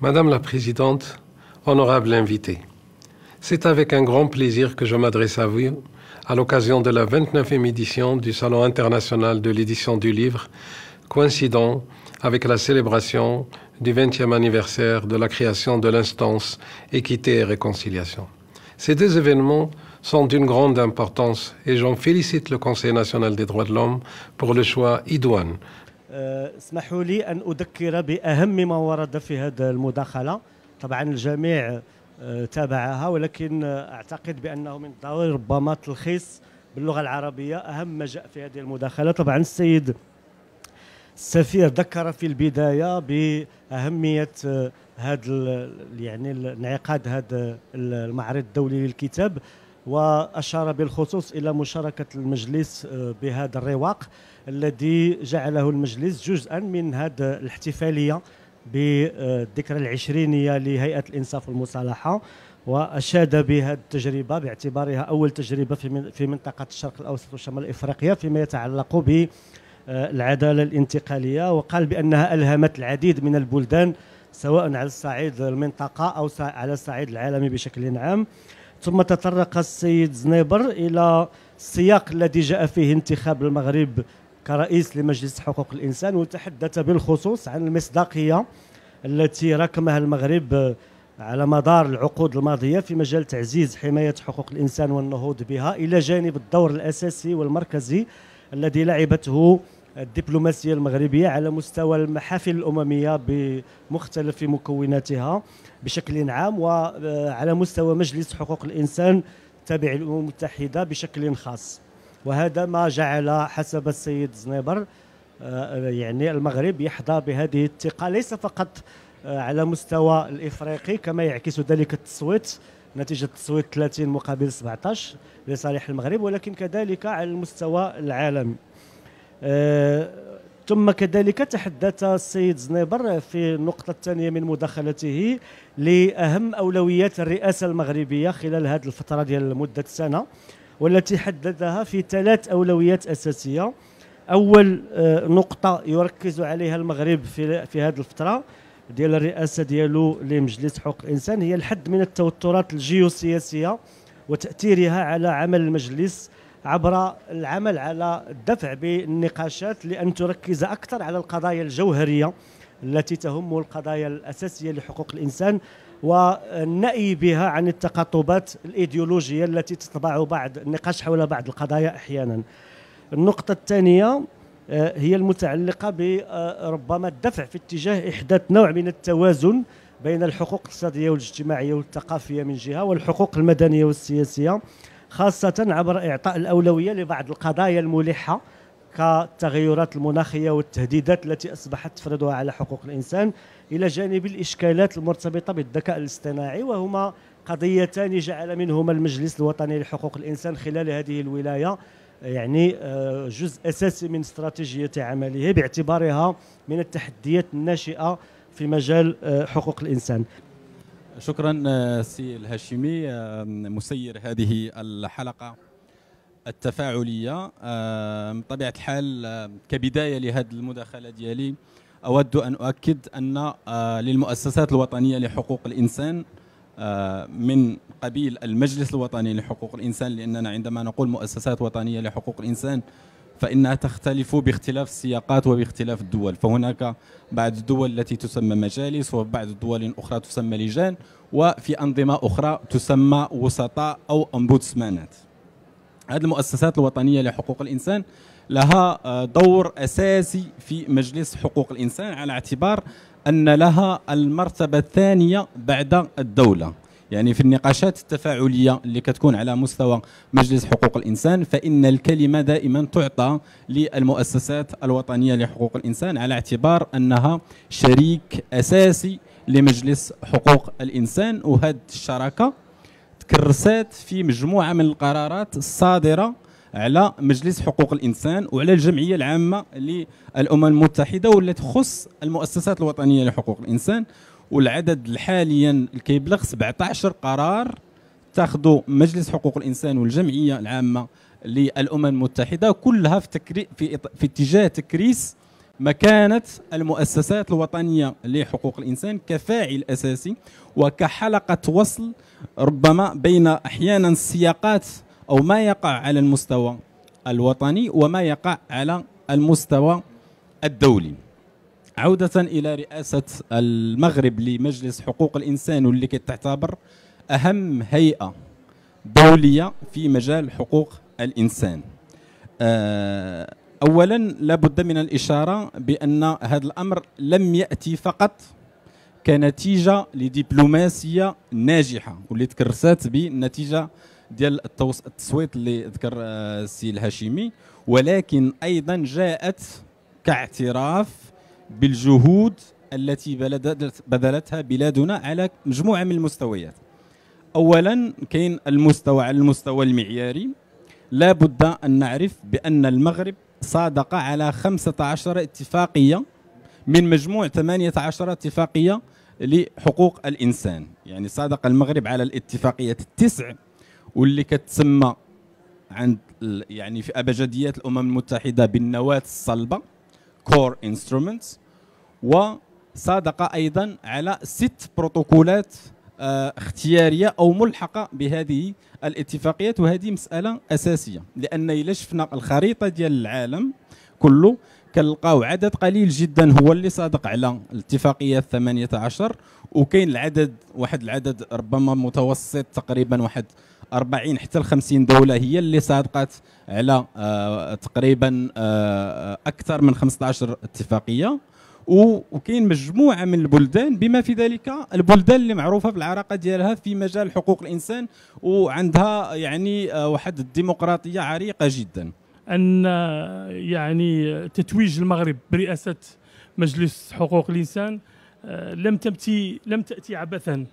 Madame la Présidente, honorable invité, c'est avec un grand plaisir que je m'adresse à vous à l'occasion de la 29e édition du Salon international de l'édition du livre, coïncidant avec la célébration du 20e anniversaire de la création de l'instance Équité et Réconciliation. Ces deux événements sont d'une grande importance et j'en félicite le Conseil national des droits de l'homme pour le choix idoine. Euh, اسمحوا لي أن أذكر بأهم ما ورد في هذا المداخلة طبعا الجميع آه، تابعها ولكن آه، أعتقد بأنه من الضروري ربما تلخيص باللغة العربية أهم ما جاء في هذه المداخلة طبعا السيد السفير ذكر في البداية بأهمية آه، هذا يعني انعقاد هذا المعرض الدولي للكتاب وأشار بالخصوص إلى مشاركة المجلس آه، بهذا الرواق الذي جعله المجلس جزءا من هذه الاحتفالية بالذكرى العشرينية لهيئة الإنصاف والمصالحة وأشاد بهذه التجربة باعتبارها أول تجربة في منطقة الشرق الأوسط وشمال إفريقيا فيما يتعلق بالعدالة آه، الانتقالية وقال بأنها ألهمت العديد من البلدان سواء على الصعيد المنطقة أو على الصعيد العالمي بشكل عام ثم تطرق السيد زنيبر إلى السياق الذي جاء فيه انتخاب المغرب كرئيس لمجلس حقوق الإنسان وتحدث بالخصوص عن المصداقية التي ركمها المغرب على مدار العقود الماضية في مجال تعزيز حماية حقوق الإنسان والنهوض بها إلى جانب الدور الأساسي والمركزي الذي لعبته الدبلوماسية المغربية على مستوى المحافل الأممية بمختلف مكوناتها بشكل عام وعلى مستوى مجلس حقوق الإنسان تابع للأمم المتحدة بشكل خاص وهذا ما جعل حسب السيد زنيبر آه، يعني المغرب يحظى بهذه الثقة ليس فقط آه، على مستوى الإفريقي كما يعكس ذلك التصويت نتيجة تصويت 30 مقابل 17 لصالح المغرب ولكن كذلك على المستوى العالمي آه، ثم كذلك تحدث السيد زنيبر في النقطة الثانية من مداخلته لأهم أولويات الرئاسة المغربية خلال هذه الفترة ديال مدة سنة والتي حددها في ثلاث أولويات أساسية أول آه، نقطة يركز عليها المغرب في, في هذه الفترة ديال الرئاسة ديالو لمجلس حقوق الإنسان هي الحد من التوترات الجيوسياسية وتأثيرها على عمل المجلس عبر العمل على الدفع بالنقاشات لأن تركز أكثر على القضايا الجوهرية التي تهم القضايا الأساسية لحقوق الإنسان والنأي بها عن التقاطبات الإيديولوجية التي تطبع بعض النقاش حول بعض القضايا أحيانا النقطة الثانية آه، هي المتعلقة بربما آه، الدفع في اتجاه إحداث نوع من التوازن بين الحقوق الاقتصادية والاجتماعية والثقافية من جهة والحقوق المدنية والسياسية خاصة عبر إعطاء الأولوية لبعض القضايا الملحة كالتغيرات المناخية والتهديدات التي أصبحت تفرضها على حقوق الإنسان إلى جانب الإشكالات المرتبطة بالذكاء الاصطناعي وهما قضيتان جعل منهما المجلس الوطني لحقوق الإنسان خلال هذه الولاية يعني آه، جزء أساسي من استراتيجية عمله باعتبارها من التحديات الناشئة في مجال آه، حقوق الإنسان شكرا آه، سي الهاشمي آه، مسير هذه الحلقة التفاعلية آه، بطبيعة الحال كبداية لهذه المداخلة ديالي أود أن أؤكد أن للمؤسسات الوطنية لحقوق الإنسان من قبيل المجلس الوطني لحقوق الإنسان لأننا عندما نقول مؤسسات وطنية لحقوق الإنسان فإنها تختلف باختلاف السياقات وباختلاف الدول فهناك بعض الدول التي تسمى مجالس وبعض الدول أخرى تسمى لجان وفي أنظمة أخرى تسمى وسطاء أو أمبودسمانات هذه المؤسسات الوطنية لحقوق الإنسان لها آه، دور أساسي في مجلس حقوق الإنسان على اعتبار أن لها المرتبة الثانية بعد الدولة يعني في النقاشات التفاعليه اللي كتكون على مستوى مجلس حقوق الانسان فان الكلمه دائما تعطى للمؤسسات الوطنيه لحقوق الانسان على اعتبار انها شريك اساسي لمجلس حقوق الانسان وهذه الشراكه تكرست في مجموعه من القرارات الصادره على مجلس حقوق الانسان وعلى الجمعيه العامه للامم المتحده واللي تخص المؤسسات الوطنيه لحقوق الانسان والعدد حاليا كيبلغ 17 قرار اتخذوا مجلس حقوق الانسان والجمعيه العامه للامم المتحده كلها في تكري في, في اتجاه تكريس مكانه المؤسسات الوطنيه لحقوق الانسان كفاعل اساسي وكحلقه وصل ربما بين احيانا السياقات او ما يقع على المستوى الوطني وما يقع على المستوى الدولي عودة إلى رئاسة المغرب لمجلس حقوق الإنسان واللي كتعتبر أهم هيئة دولية في مجال حقوق الإنسان آه، أولا لابد من الإشارة بأن هذا الأمر لم يأتي فقط كنتيجة لدبلوماسية ناجحة واللي تكرست بالنتيجة ديال التصويت اللي ذكر آه، السي الهاشمي ولكن أيضا جاءت كاعتراف بالجهود التي بذلتها بلادنا على مجموعه من المستويات اولا كاين المستوى على المستوى المعياري لا بد ان نعرف بان المغرب صادق على 15 اتفاقيه من مجموع 18 اتفاقيه لحقوق الانسان يعني صادق المغرب على الاتفاقية التسع واللي كتسمى عند يعني في ابجديات الامم المتحده بالنواه الصلبه كور انسترومنتس وصادق ايضا على ست بروتوكولات آه، اختياريه او ملحقه بهذه الاتفاقيات وهذه مساله اساسيه لان الا شفنا الخريطه ديال العالم كله كنلقاو عدد قليل جدا هو اللي صادق على الاتفاقيه 18 وكاين العدد واحد العدد ربما متوسط تقريبا واحد 40 حتى ال 50 دوله هي اللي صادقت على آه، تقريبا آه، اكثر من 15 اتفاقيه وكاين مجموعه من البلدان بما في ذلك البلدان اللي معروفه بالعراقه ديالها في مجال حقوق الانسان وعندها يعني آه، واحد الديمقراطيه عريقه جدا ان آه، يعني تتويج المغرب برئاسه مجلس حقوق الانسان آه، لم تمتي لم تاتي عبثا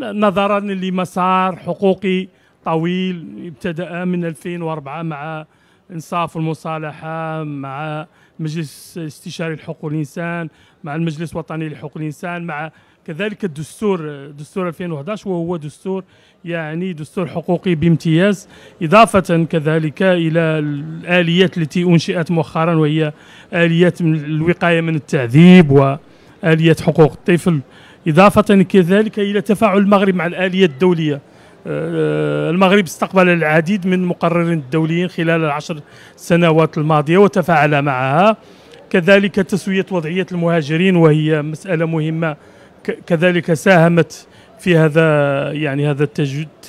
نظرا لمسار حقوقي طويل ابتدا من 2004 مع انصاف المصالحه مع مجلس استشاري لحقوق الانسان مع المجلس الوطني لحقوق الانسان مع كذلك الدستور دستور 2011 وهو دستور يعني دستور حقوقي بامتياز إضافة كذلك إلى الآليات التي أنشئت مؤخرا وهي آليات من الوقاية من التعذيب وآليات حقوق الطفل إضافة كذلك إلى تفاعل المغرب مع الاليات الدولية آه، المغرب استقبل العديد من المقررين الدوليين خلال العشر سنوات الماضية وتفاعل معها كذلك تسوية وضعية المهاجرين وهي مسألة مهمة كذلك ساهمت في هذا يعني هذا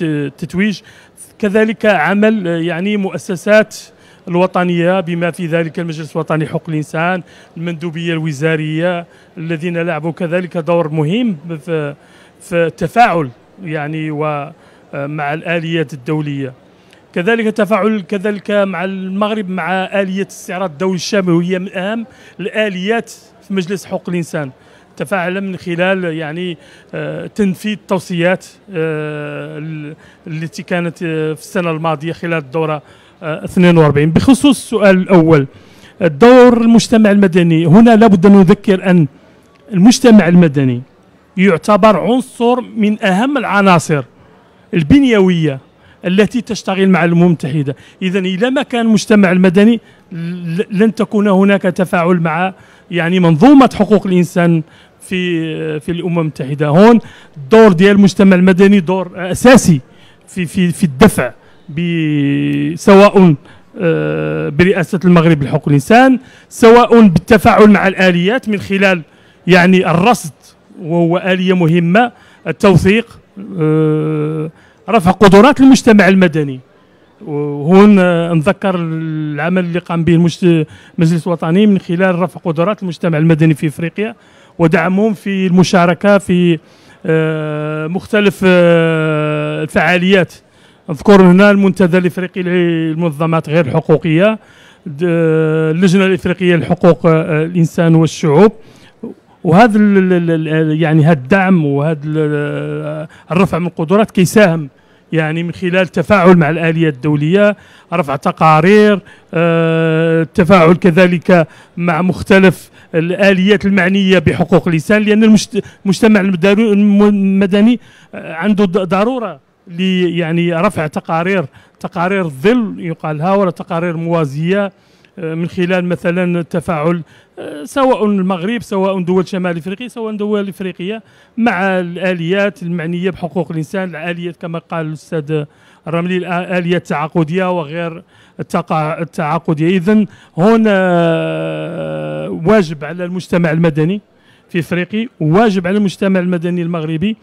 التتويج كذلك عمل يعني مؤسسات الوطنيه بما في ذلك المجلس الوطني حق الانسان المندوبيه الوزاريه الذين لعبوا كذلك دور مهم في في التفاعل يعني و آه، مع الآليات الدولية كذلك تفاعل كذلك مع المغرب مع آلية استعراض الدولي الشامل وهي من أهم الآليات في مجلس حقوق الإنسان تفاعل من خلال يعني آه، تنفيذ التوصيات آه، التي كانت في السنة الماضية خلال الدورة 42 بخصوص السؤال الأول دور المجتمع المدني هنا لابد أن نذكر أن المجتمع المدني يعتبر عنصر من أهم العناصر البنيويه التي تشتغل مع الامم المتحده اذا الى ما كان المجتمع المدني لن تكون هناك تفاعل مع يعني منظومه حقوق الانسان في في الامم المتحده هون الدور ديال المجتمع المدني دور اساسي في في في الدفع سواء آه، برئاسه المغرب لحقوق الانسان سواء بالتفاعل مع الاليات من خلال يعني الرصد وهو اليه مهمه التوثيق آه، رفع قدرات المجتمع المدني وهون آه، نذكر العمل اللي قام به المجلس الوطني من خلال رفع قدرات المجتمع المدني في افريقيا ودعمهم في المشاركه في آه، مختلف الفعاليات نذكر هنا المنتدى الافريقي للمنظمات غير الحقوقيه اللجنه الافريقيه لحقوق الانسان والشعوب وهذا يعني هذا الدعم وهذا الرفع من القدرات كيساهم يعني من خلال تفاعل مع الاليات الدولية رفع تقارير آه، التفاعل كذلك مع مختلف الآليات المعنية بحقوق الإنسان لأن المجتمع المدني آه، عنده ضرورة لي يعني رفع تقارير تقارير ظل يقالها ولا تقارير موازية من خلال مثلا التفاعل آه، سواء المغرب سواء دول شمال افريقيا سواء دول افريقيه مع الاليات المعنيه بحقوق الانسان الاليات كما قال الاستاذ الرملي الاليات التعاقديه وغير التعاقديه اذا هنا آه، واجب على المجتمع المدني في افريقي واجب على المجتمع المدني المغربي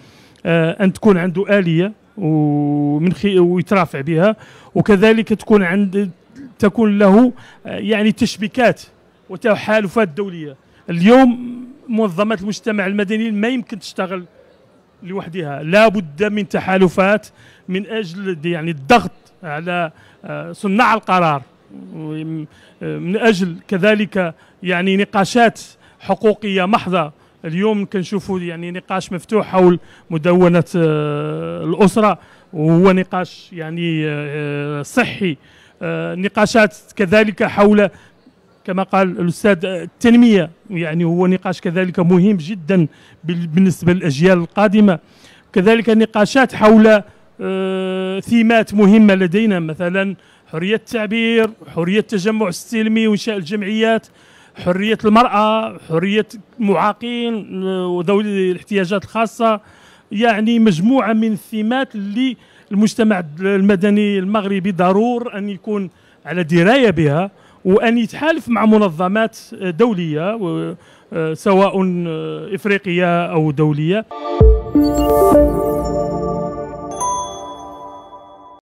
آه، ان تكون عنده اليه ومن ويترافع بها وكذلك تكون عند تكون له آه، يعني تشبيكات وتحالفات دوليه اليوم منظمات المجتمع المدني ما يمكن تشتغل لوحدها لا بد من تحالفات من اجل يعني الضغط على آه، صناع القرار من اجل كذلك يعني نقاشات حقوقيه محضه اليوم كنشوفوا يعني نقاش مفتوح حول مدونه آه، الاسره وهو نقاش يعني صحي آه، نقاشات كذلك حول كما قال الاستاذ آه، التنميه يعني هو نقاش كذلك مهم جدا بالنسبه للاجيال القادمه كذلك نقاشات حول آه، ثيمات مهمه لدينا مثلا حريه التعبير حريه التجمع السلمي وانشاء الجمعيات حريه المراه حريه المعاقين وذوي الاحتياجات الخاصه يعني مجموعه من الثيمات اللي المجتمع المدني المغربي ضرور أن يكون على دراية بها وأن يتحالف مع منظمات دولية آه، سواء آه، إفريقية أو دولية